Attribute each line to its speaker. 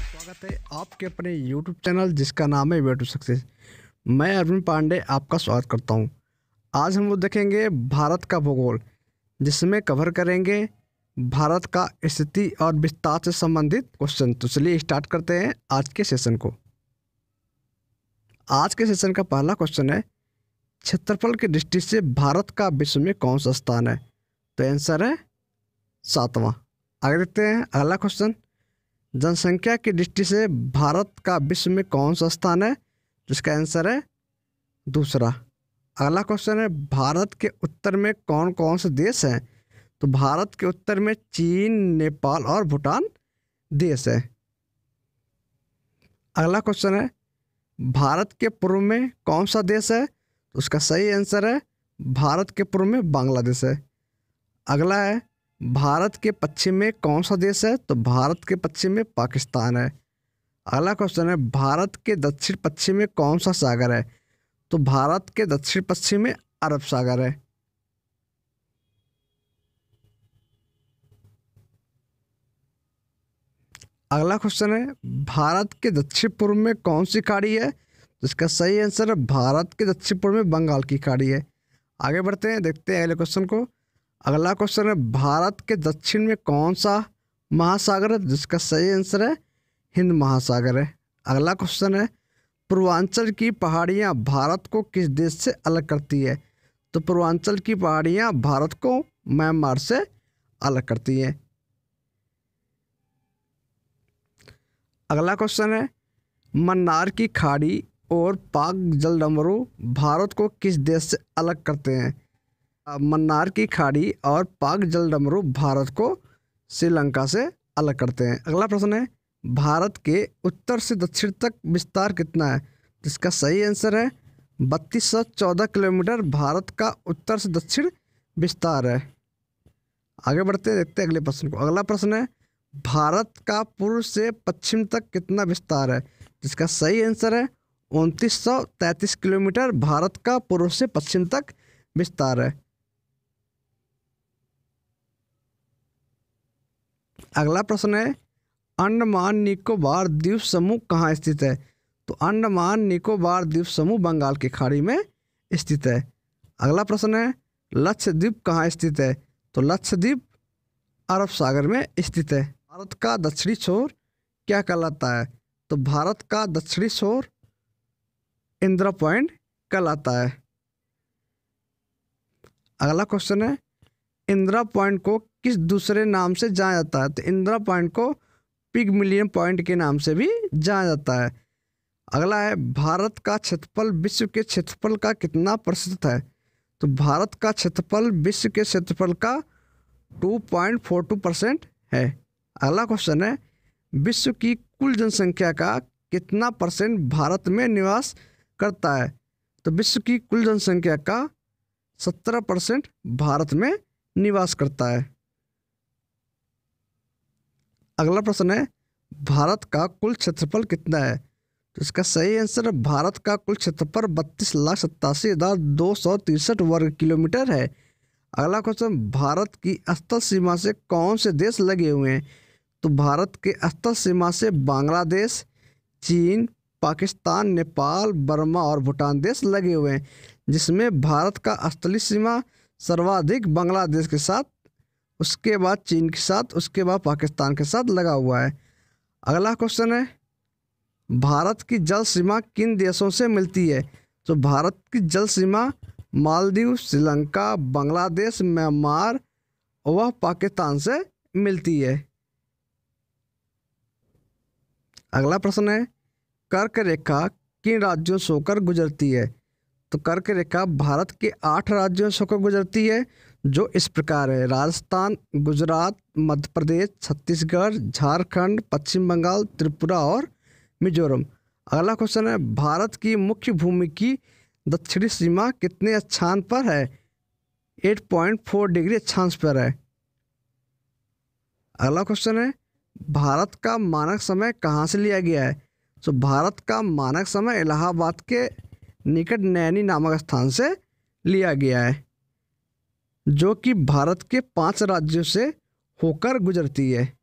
Speaker 1: स्वागत है आपके अपने YouTube चैनल जिसका नाम है वे टू सक्सेस मैं अरविंद पांडे आपका स्वागत करता हूँ आज हम लोग देखेंगे भारत का भूगोल जिसमें कवर करेंगे भारत का स्थिति और विस्तार से संबंधित क्वेश्चन तो चलिए स्टार्ट करते हैं आज के सेशन को आज के सेशन का पहला क्वेश्चन है क्षेत्रफल की दृष्टि से भारत का विश्व में कौन सा स्थान है तो आंसर है सातवां आगे देखते हैं अगला क्वेश्चन जनसंख्या की दृष्टि से भारत का विश्व में कौन सा स्थान है जिसका आंसर है दूसरा अगला क्वेश्चन है भारत के उत्तर में कौन कौन से देश हैं तो भारत के उत्तर में चीन नेपाल और भूटान देश है अगला क्वेश्चन है भारत के पूर्व में कौन सा देश है तो उसका सही आंसर है भारत के पूर्व में बांग्लादेश है अगला है भारत के पश्चिम में कौन सा देश है तो भारत के पश्चिम में पाकिस्तान है अगला क्वेश्चन है भारत के दक्षिण पश्चिम में कौन सा सागर है तो भारत के दक्षिण पश्चिम में अरब सागर है अगला क्वेश्चन है भारत के दक्षिण पूर्व में कौन सी खाड़ी है तो इसका सही आंसर है भारत के दक्षिण पूर्व में बंगाल की खाड़ी है आगे बढ़ते हैं देखते हैं अगले क्वेश्चन को अगला क्वेश्चन है भारत के दक्षिण में कौन सा महासागर है जिसका सही आंसर है हिंद महासागर है अगला क्वेश्चन है पूर्वांचल की पहाड़ियाँ भारत को किस देश से अलग करती है तो पूर्वांचल की पहाड़ियाँ भारत को म्यांमार से अलग करती हैं अगला क्वेश्चन है मन्नार की खाड़ी और पाक जलडमरू भारत को किस देश से अलग करते हैं मन्नार की खाड़ी और पाक जल डमरू भारत को श्रीलंका से अलग करते हैं अगला प्रश्न है भारत के उत्तर से दक्षिण तक विस्तार कितना है जिसका सही आंसर है बत्तीस सौ चौदह किलोमीटर भारत का उत्तर से दक्षिण विस्तार है आगे बढ़ते हैं देखते हैं अगले प्रश्न को अगला प्रश्न है भारत का पूर्व से पश्चिम तक कितना विस्तार है जिसका सही आंसर है उनतीस सौ तैंतीस किलोमीटर भारत का पूर्व से पश्चिम तक विस्तार है अगला प्रश्न है अंडमान निकोबार द्वीप समूह कहाँ स्थित है तो अंडमान निकोबार द्वीप समूह बंगाल की खाड़ी में स्थित है अगला प्रश्न है लक्षद्वीप कहाँ स्थित है तो लक्षद्वीप अरब सागर में स्थित है भारत का दक्षिणी छोर क्या कहलाता है तो भारत का दक्षिणी छोर इंदिरा पॉइंट कहलाता है अगला क्वेश्चन है इंदिरा पॉइंट को किस दूसरे नाम से जाना जाता है तो इंदिरा पॉइंट को पिग मिलियन पॉइंट के नाम से भी जाना जाता है अगला है भारत का क्षेत्रफल विश्व के क्षेत्रफल का कितना प्रतिशत है तो भारत का क्षेत्रफल विश्व के क्षेत्रफल का two point four two percent है अगला क्वेश्चन है विश्व की कुल जनसंख्या का कितना परसेंट भारत में निवास करता है तो विश्व की कुल जनसंख्या का सत्रह परसेंट भारत में निवास करता है अगला प्रश्न है भारत का कुल क्षेत्रफल कितना है तो इसका सही आंसर भारत का कुल क्षेत्रफल बत्तीस लाख सत्तासी हज़ार दो सौ तिरसठ वर्ग किलोमीटर है अगला क्वेश्चन भारत की स्थल सीमा से कौन से देश लगे हुए हैं तो भारत के स्थल सीमा से बांग्लादेश चीन पाकिस्तान नेपाल बर्मा और भूटान देश लगे हुए हैं जिसमें भारत का स्थली सीमा सर्वाधिक बांग्लादेश के साथ उसके बाद चीन के साथ उसके बाद पाकिस्तान के साथ लगा हुआ है अगला क्वेश्चन है भारत की जल सीमा किन देशों से मिलती है तो भारत की जल सीमा मालदीव श्रीलंका बांग्लादेश म्यांमार वह पाकिस्तान से मिलती है अगला प्रश्न है कर्क रेखा किन राज्यों से होकर गुजरती है तो कर्क रेखा भारत के आठ राज्यों से होकर गुजरती है जो इस प्रकार है राजस्थान गुजरात मध्य प्रदेश छत्तीसगढ़ झारखंड पश्चिम बंगाल त्रिपुरा और मिजोरम अगला क्वेश्चन है भारत की मुख्य भूमि की दक्षिणी सीमा कितने अच्छान पर है 8.4 डिग्री अच्छांश पर है अगला क्वेश्चन है भारत का मानक समय कहाँ से लिया गया है तो भारत का मानक समय इलाहाबाद के निकट नैनी नामक स्थान से लिया गया है जो कि भारत के पांच राज्यों से होकर गुजरती है